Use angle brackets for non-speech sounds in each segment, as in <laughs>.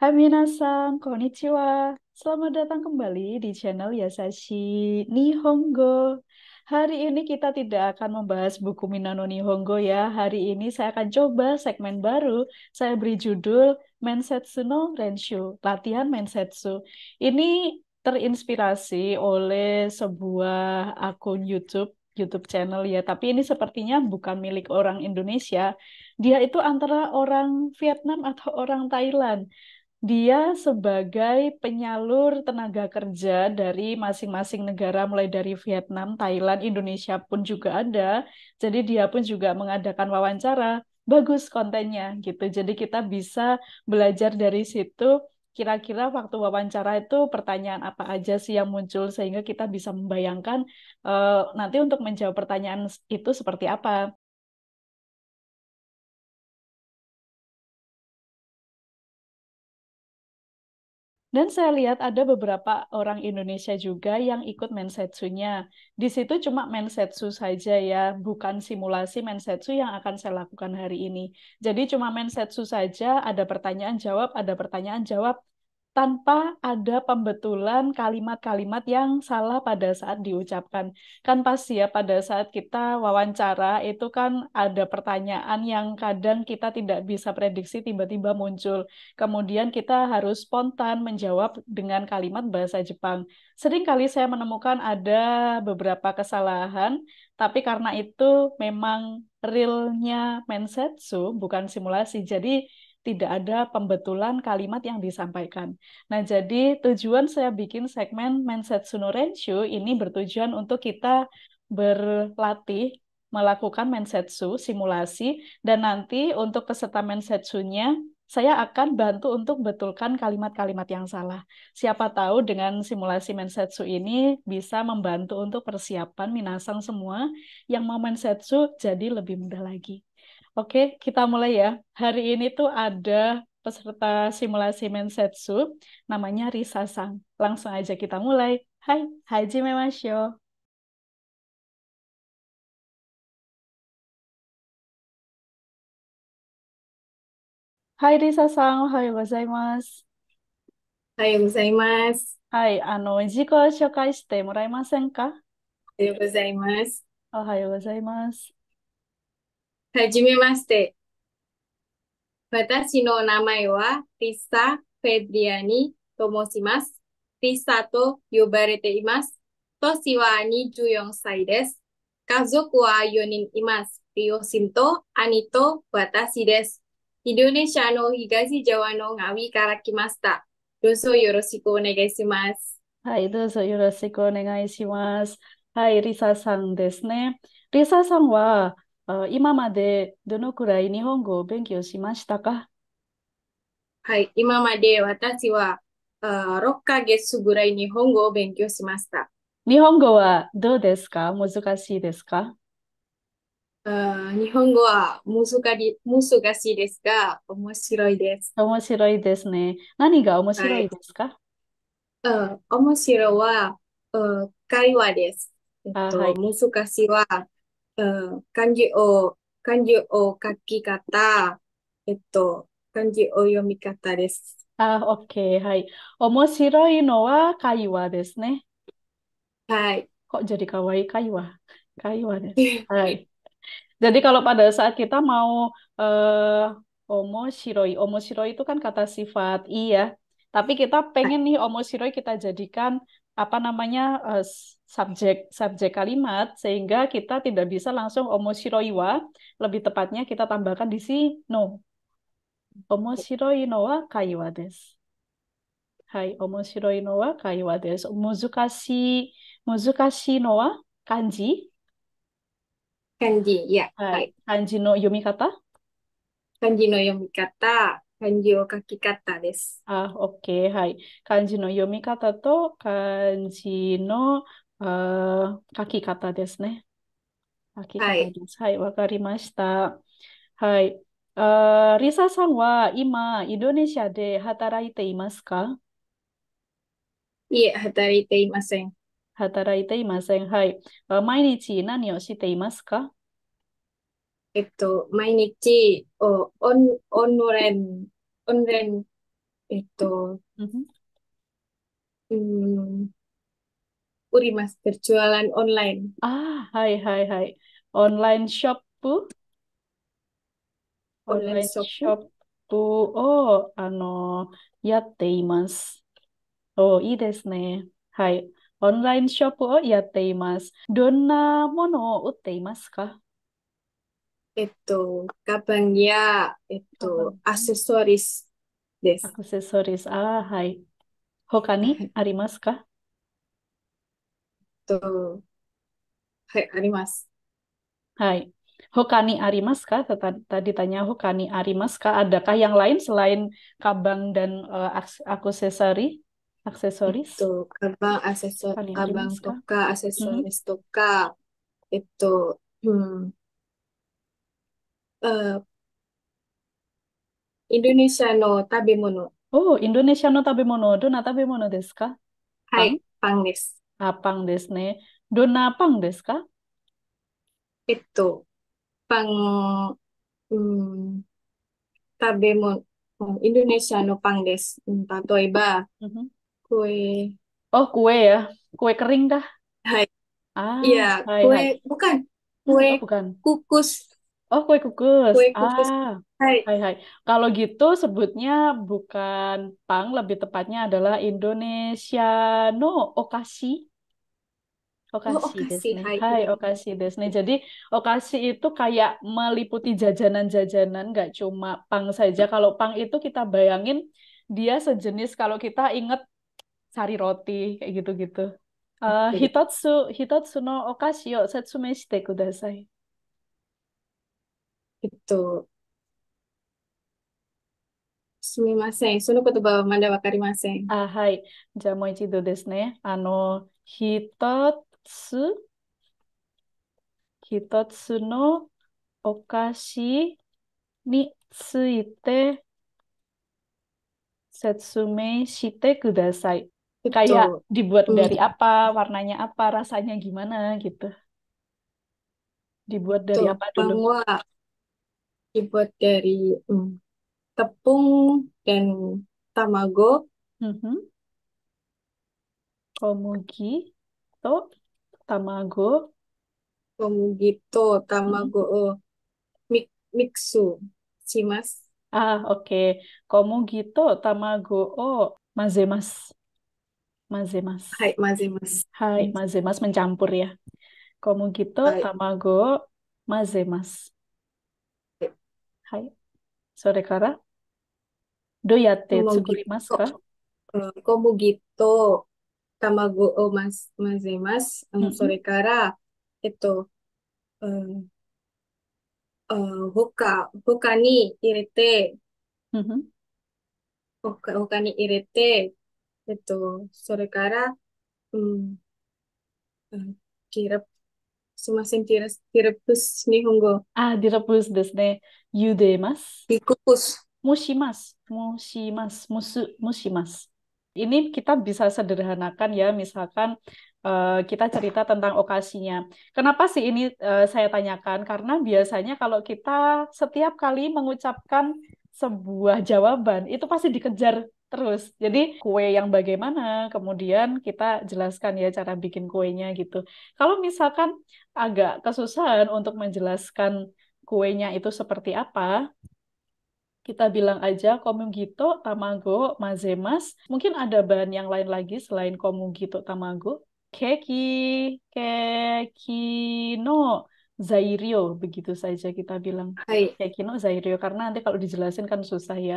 Hai minasan, konnichiwa. Selamat datang kembali di channel Yasashi Nihongo. Hari ini kita tidak akan membahas buku Minano Nihongo ya. Hari ini saya akan coba segmen baru. Saya beri judul Mensetsu no Renshu, latihan Mensetsu. Ini terinspirasi oleh sebuah akun YouTube YouTube channel ya, tapi ini sepertinya bukan milik orang Indonesia. Dia itu antara orang Vietnam atau orang Thailand dia sebagai penyalur tenaga kerja dari masing-masing negara, mulai dari Vietnam, Thailand, Indonesia pun juga ada. Jadi dia pun juga mengadakan wawancara. Bagus kontennya gitu. Jadi kita bisa belajar dari situ kira-kira waktu wawancara itu pertanyaan apa aja sih yang muncul sehingga kita bisa membayangkan uh, nanti untuk menjawab pertanyaan itu seperti apa. Dan saya lihat ada beberapa orang Indonesia juga yang ikut mensetsunya. Di situ cuma mensetsu saja ya, bukan simulasi mensetsu yang akan saya lakukan hari ini. Jadi cuma mensetsu saja, ada pertanyaan jawab, ada pertanyaan jawab, tanpa ada pembetulan kalimat-kalimat yang salah pada saat diucapkan. Kan pasti ya pada saat kita wawancara itu kan ada pertanyaan yang kadang kita tidak bisa prediksi tiba-tiba muncul. Kemudian kita harus spontan menjawab dengan kalimat bahasa Jepang. sering kali saya menemukan ada beberapa kesalahan, tapi karena itu memang realnya mensetsu bukan simulasi. Jadi tidak ada pembetulan kalimat yang disampaikan. Nah, jadi tujuan saya bikin segmen Mindset Sunorenshu ini bertujuan untuk kita berlatih melakukan Su simulasi dan nanti untuk peserta mindsetsunya saya akan bantu untuk betulkan kalimat-kalimat yang salah. Siapa tahu dengan simulasi mensetsu ini bisa membantu untuk persiapan minasang semua yang mau mensetsu jadi lebih mudah lagi. Oke, kita mulai ya. Hari ini tuh ada peserta simulasi mensetsu namanya Risa Sang. Langsung aja kita mulai. Hai, Haji Memashio. はい、リサさん、おはようございます。おはようございます。はい、あの、自己紹介してもらえませんかおはようございます。おはようございます。はじめまして。私の名前はリサ・フェデリアニと申します。リサと呼ばれています。歳は24歳です。家族は4人います。両親と兄と私です。Indonesia ャワのアミから来ました。どうぞよろしくお願いします。はい、どうぞよろしくお願いします。はい、リサさんですね。リサさんは今までどのくらい日本語を勉強しましたかはい、今まで私はあ6ヶ月ぐらい日本語を勉強しました。日本語はどうですか難しいですか日本語は難しいですが、面白いです。面白いですね。何が面白いですか、はい、面白いは、う会話です。えっと、はい、難しいは、う漢字を、漢字を書き方、えっと、漢字を読み方です。あ、オッケー、はい。面白いのは会話ですね。はい。jadi k a w 会話。会話です。<laughs> はい。Jadi kalau pada saat kita mau eh, omo shiroi, omo shiroi itu kan kata sifat i ya. Tapi kita nah. pengen nih omo shiroi kita jadikan apa namanya eh, subjek subjek kalimat sehingga kita tidak bisa langsung omo shiroi wa, lebih tepatnya kita tambahkan di sini no. Omo shiroi no wa kaiwa desu. Hai, omo shiroi no wa kaiwa desu. Muzukashi, muzukashi no wa kanji 漢字、いや、はい。漢字の読み方漢字の読み方、漢字を書き方です。あ、OK、はい。漢字の読み方と漢字のあ書き方ですね。書き方です。はい、わ、はい、かりました。はい。あリサさんは今、インドネシアで働いていますかいえ、働いていません。働いていません。はい。毎日何をしていますかえっと、毎日、おオンオンレン、オンレン、えっと、うん、売ります。perjualan o ン。ああ、はいはいはい。オンラインショップオンラインショップを、あの、やっています。お、いいですね。はい。オンラインショップをやっています。どんなものを売っていますかえっと、カバンや、えっと、アセソリスです。アセソリス、ああ、はい。他にありますか、はい、と、はい、あります。はい。Hoka ni arimaskah? Tadi tanya Hokani ni Adakah yang lain selain kabang dan uh, aksesori? aksesoris itu abang aksesoris Paling abang suka. toka aksesoris mm-hmm. toka itu hmm. uh, Indonesia no tabe mono oh Indonesia no tabe mono do na tabe mono desu ka hai pang des apang des ne do na pang desu ka itu pang hmm, tabe mono Indonesia no pang des tatoiba mm -hmm. Kue. Oh, kue ya. Kue kering dah. Hai. Ah, Iya, hai, kue hai. bukan. Kue Oh, bukan. kukus. Oh, kue kukus. Kue kukus. Ah, Hai. hai, hai. Kalau gitu sebutnya bukan Pang, lebih tepatnya adalah no Okashi. Oh, Okasi okasi. desne. Hai. Hai, iya. okasi desne. Jadi, okasi itu kayak meliputi jajanan-jajanan, nggak cuma pang saja. Kalau pang itu kita bayangin dia sejenis kalau kita inget sari roti kayak gitu-gitu. Uh, hitotsu hitotsu no okashi yo setsume shite kudasai. Itu. すみません。その言葉はまだわかりません。あ、はい。じゃあもう一度ですね。あの、一つ、一つのお菓子について説明してください。kayak Tuh. dibuat Tuh. dari apa, warnanya apa, rasanya gimana gitu. Dibuat dari Tuh, apa dulu? Bahwa dibuat dari hmm, tepung dan tamago. Mm-hmm. Komugi, to, tamago. Mm-hmm. Oh, ah, Komugi to, tamago mm-hmm. Oh, o. Mik, miksu, shimasu. Ah, oke. Okay. Komugi to, tamago o, mazemasu mazemas. Hai mazemas. Hai iya. mazemas mencampur ya. Como gitu, iya. gitu, eh, gitu tamago eh, mazemas. Hai. Eh, sore kara. Do yatte tsukurimasu ka? Como gitu tamago o mas mazemas. Sore kara eto hoka mm-hmm. hoka ni irete. Hoka, hoka ni irete itu えっと、それから、うん、kirep. Hmm, eh, Sumasin tiras, tirepus nih hongo. Ah, tirepus desu ne. mas Dikukus. Mushimas. Mushimas. Musu, mushimas. Ini kita bisa sederhanakan ya, misalkan eh, kita cerita tentang okasinya. Kenapa sih ini uh, saya tanyakan? Karena biasanya kalau kita setiap kali mengucapkan sebuah jawaban, itu pasti dikejar terus. Jadi kue yang bagaimana, kemudian kita jelaskan ya cara bikin kuenya gitu. Kalau misalkan agak kesusahan untuk menjelaskan kuenya itu seperti apa, kita bilang aja komugito, tamago, mazemas. Mungkin ada bahan yang lain lagi selain komugito, tamago. Keki, keki no zairio, begitu saja kita bilang. Hai. Keki no zairio, karena nanti kalau dijelasin kan susah ya.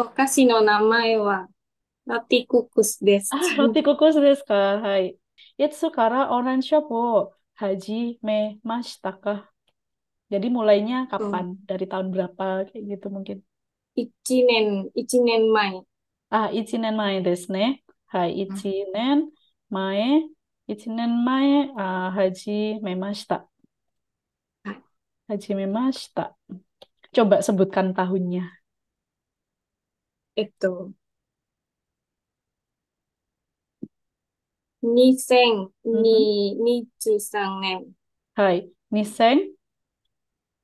sekarang ah, orang Jadi mulainya kapan? Hmm. Dari tahun berapa? Kayak gitu mungkin. mai mai mai ah ne Hai hmm. Ichinen mai 年前あ1 ah, haji memashita. Haji memashita. Coba sebutkan tahunnya. えっと、2023年。はい。2 0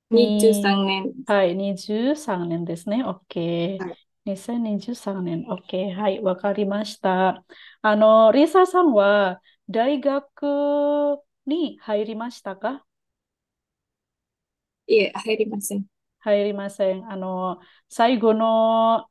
23年。はい、23年ですね。OK。はい、2023年。OK。はい、わかりました。あの、リサさんは大学に入りましたかいえ、入りません。入りません。あの、最後の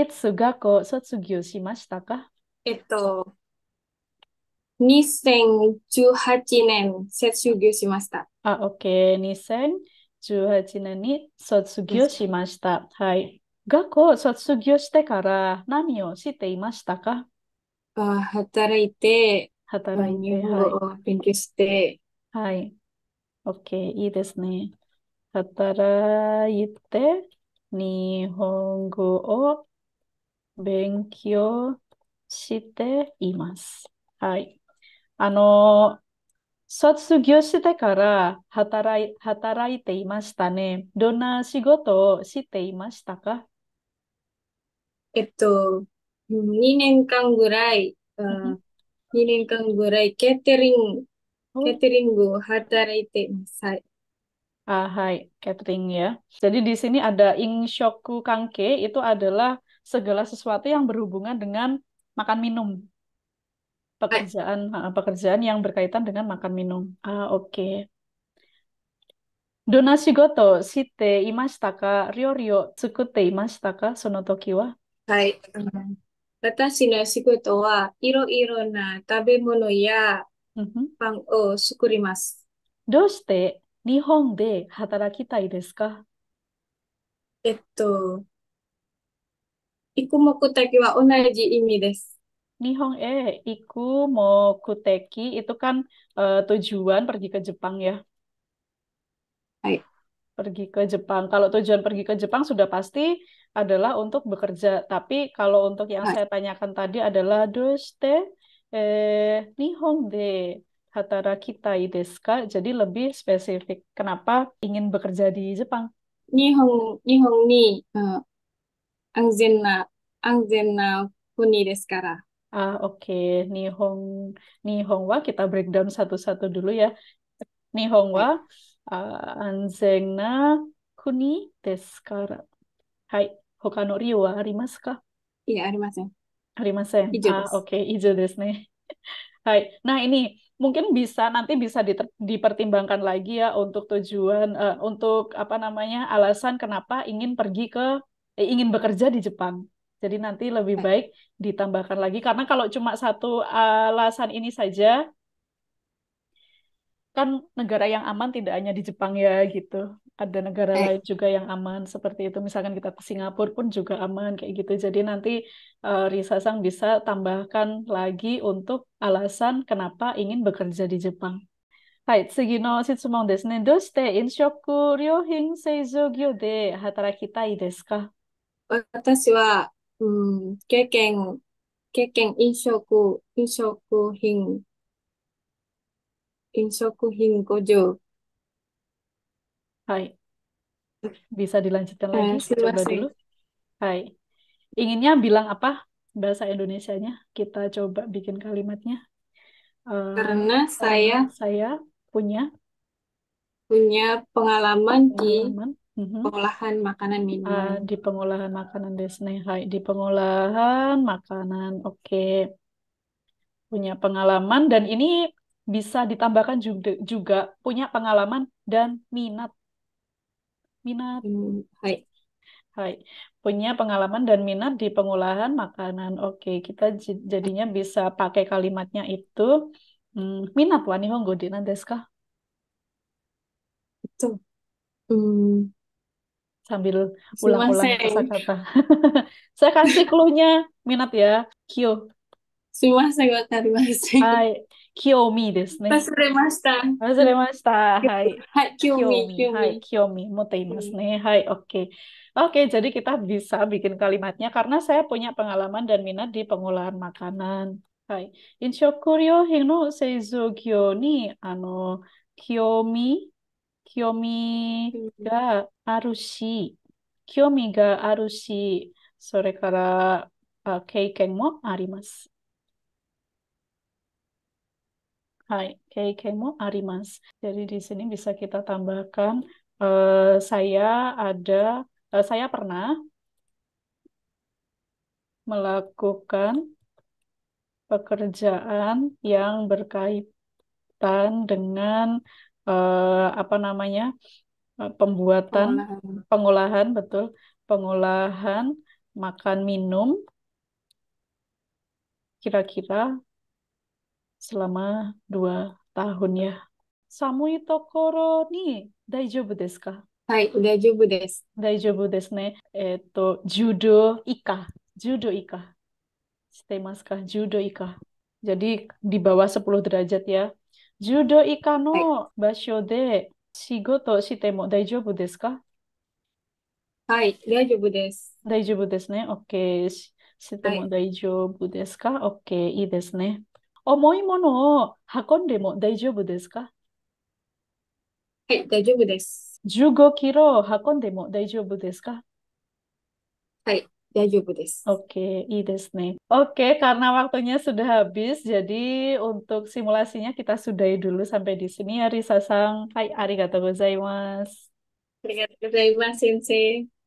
いつ学校卒業しましたかえっと、2018年卒業しました。あ、OK。2018年に卒業しました。はい。学校卒業してから何をしていましたかあ働いて、働いて、はい、勉強して。はい。OK。いいですね。働いて、日本語を勉強しています。はい。あの、卒業してから働い働いていましたね。どんな仕事をしていましたかえっと、2年間ぐらい、うん、2年間ぐらいケーテリング、ケーテリングを働いています。はい。Ah, hai, catering ya. Jadi di sini ada Ingshoku Kangke, itu adalah segala sesuatu yang berhubungan dengan makan minum pekerjaan pekerjaan yang berkaitan dengan makan minum ah oke okay. donasi goto site imastaka ka? Ryorio tsukute imastaka ka? Sono toki wa? Hai. Watashi no shigoto wa iro-iro na tabemono ya mm-hmm. pan o sukurimasu. Doshite Nihon de hatarakitai desu ka? Iku mau kuteki wa onaji imi des. Nihong e, eh, iku mau kuteki itu kan uh, tujuan pergi ke Jepang ya. Hai. Pergi ke Jepang. Kalau tujuan pergi ke Jepang sudah pasti adalah untuk bekerja. Tapi kalau untuk yang Hai. saya tanyakan tadi adalah doste eh, nihong de hatara kita ideska Jadi lebih spesifik. Kenapa ingin bekerja di Jepang? Nihong, nihong ni. Uh. Ah oke. Okay. Nihong, Nihongwa kita breakdown satu-satu dulu ya. Nihongwa, uh, ah, anzen na kuni desu kara. Hai, hoka no ryu wa arimasu ka? Iya, arimasen. Arimasen. Ijo ah, oke, okay. ijo desu ne. <laughs> Hai. Nah, ini mungkin bisa nanti bisa di dipertimbangkan lagi ya untuk tujuan uh, untuk apa namanya? alasan kenapa ingin pergi ke eh, ingin bekerja di Jepang. Jadi nanti lebih eh. baik ditambahkan lagi karena kalau cuma satu eh, alasan ini saja kan negara yang aman tidak hanya di Jepang ya gitu. Ada negara eh. lain juga yang aman seperti itu. Misalkan kita ke Singapura pun juga aman kayak gitu. Jadi nanti uh, eh, Risa Sang bisa tambahkan lagi untuk alasan kenapa ingin bekerja di Jepang. Hai, de kita ka? 私はうん経験経験飲食飲食品飲食品 50hai Hai, bisa dilanjutkan lagi? Eh, Coba dulu. Hai. Inginnya bilang apa bahasa Indonesia-nya? Kita coba bikin kalimatnya. Uh, karena saya saya punya punya pengalaman, pengalaman. di Mm-hmm. Pengolahan makanan minum Uh, di pengolahan makanan di Di pengolahan makanan, oke. Okay. Punya pengalaman dan ini bisa ditambahkan juga, juga punya pengalaman dan minat. Minat. Hmm, hai. Hai. Punya pengalaman dan minat di pengolahan makanan. Oke, kita jadinya bisa pakai kalimatnya itu. Hmm, minat wani Honggo desu deska itu Hmm, sambil ulang-ulang kosakata. <laughs> Saya kasih clue-nya, minat ya. Kyo. Sumaseng wakarimasu. Hai. Kiyomi desu ne. Wasuremashita. Wasuremashita. Hai. Hai, Kiyomi. Hai, Kiyomi. Moteimasu hmm. ne. Hai, oke. Oke, jadi kita bisa bikin kalimatnya karena saya punya pengalaman dan minat di pengolahan makanan. Hai. Inshokuryo hino kyo ni ano ga 清美があるし、興味があるし、それからあ経験もあります。Hai, KK mu Arimas. Jadi di sini bisa kita tambahkan uh, saya ada uh, saya pernah melakukan pekerjaan yang berkaitan dengan uh, apa namanya eh, pembuatan pengolahan. pengolahan betul pengolahan makan minum kira-kira selama dua tahun ya. Samui tokoro ni daijoubu desu ka? Hai, daijoubu desu. Daijoubu desu ne. Eto, judo ika. Judo ika. Stemas ka? Judo ika. Jadi di bawah 10 derajat ya. 10度以下の場所で仕事しても大丈夫ですかはい、大丈夫です。大丈夫ですね。OK。しても大丈夫ですか、はい、?OK、いいですね。重いものを運んでも大丈夫ですかはい、大丈夫です。15キロ運んでも大丈夫ですかはい、Oke, okay, Ides nih. Oke, okay, karena waktunya sudah habis, jadi untuk simulasinya kita sudahi dulu sampai di sini ya, Risa Sang. Hai, arigatou gozaimasu. Arigatou gozaimasu, Sensei.